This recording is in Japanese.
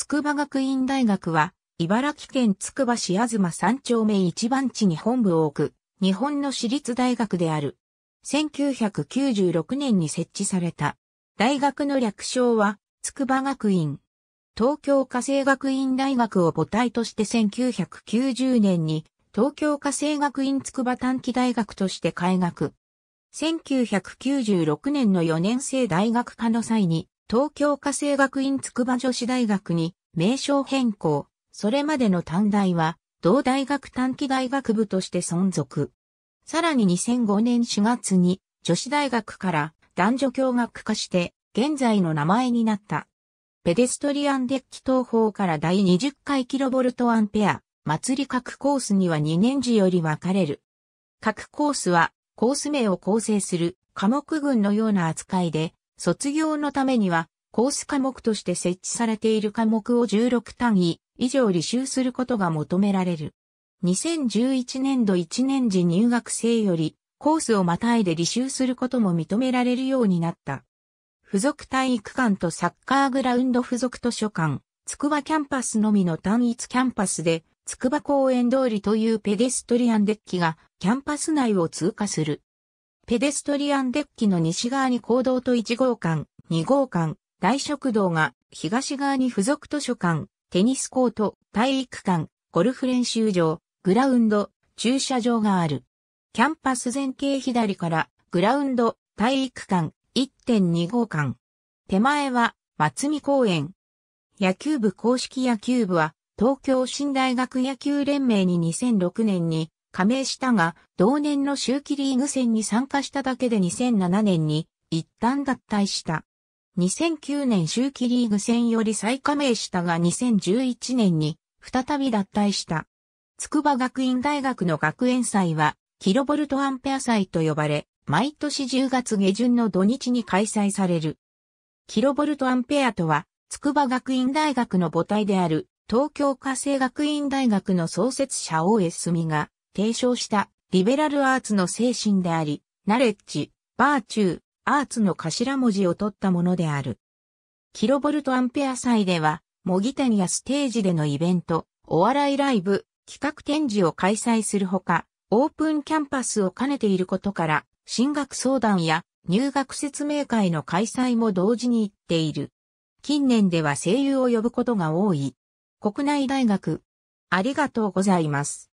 筑波学院大学は、茨城県筑波市東三丁目一番地に本部を置く、日本の私立大学である。1996年に設置された。大学の略称は、筑波学院。東京家政学院大学を母体として1990年に、東京家政学院筑波短期大学として開学。1996年の4年生大学科の際に、東京家政学院筑波女子大学に名称変更。それまでの短大は、同大学短期大学部として存続。さらに2005年4月に女子大学から男女共学化して現在の名前になった。ペデストリアンデッキ東方から第20回キロボルトアンペア祭り各コースには2年次より分かれる。各コースはコース名を構成する科目群のような扱いで卒業のためには、コース科目として設置されている科目を16単位以上履修することが求められる。2011年度1年時入学生より、コースをまたいで履修することも認められるようになった。付属体育館とサッカーグラウンド付属図書館、筑波キャンパスのみの単一キャンパスで、筑波公園通りというペデストリアンデッキがキャンパス内を通過する。ペデストリアンデッキの西側に公道と1号館、2号館、大食堂が、東側に付属図書館、テニスコート、体育館、ゴルフ練習場、グラウンド、駐車場がある。キャンパス前景左から、グラウンド、体育館、1.2号館。手前は、松見公園。野球部公式野球部は、東京新大学野球連盟に2006年に加盟したが、同年の周期リーグ戦に参加しただけで2007年に一旦脱退した。2009年周期リーグ戦より再加盟したが2011年に再び脱退した。筑波学院大学の学園祭は、キロボルトアンペア祭と呼ばれ、毎年10月下旬の土日に開催される。キロボルトアンペアとは、筑波学院大学の母体である東京家政学院大学の創設者大江澄が、提唱したリベラルアーツの精神であり、ナレッジ、バーチュー、アーツの頭文字を取ったものである。キロボルトアンペア祭では、模擬店やステージでのイベント、お笑いライブ、企画展示を開催するほか、オープンキャンパスを兼ねていることから、進学相談や入学説明会の開催も同時に行っている。近年では声優を呼ぶことが多い。国内大学。ありがとうございます。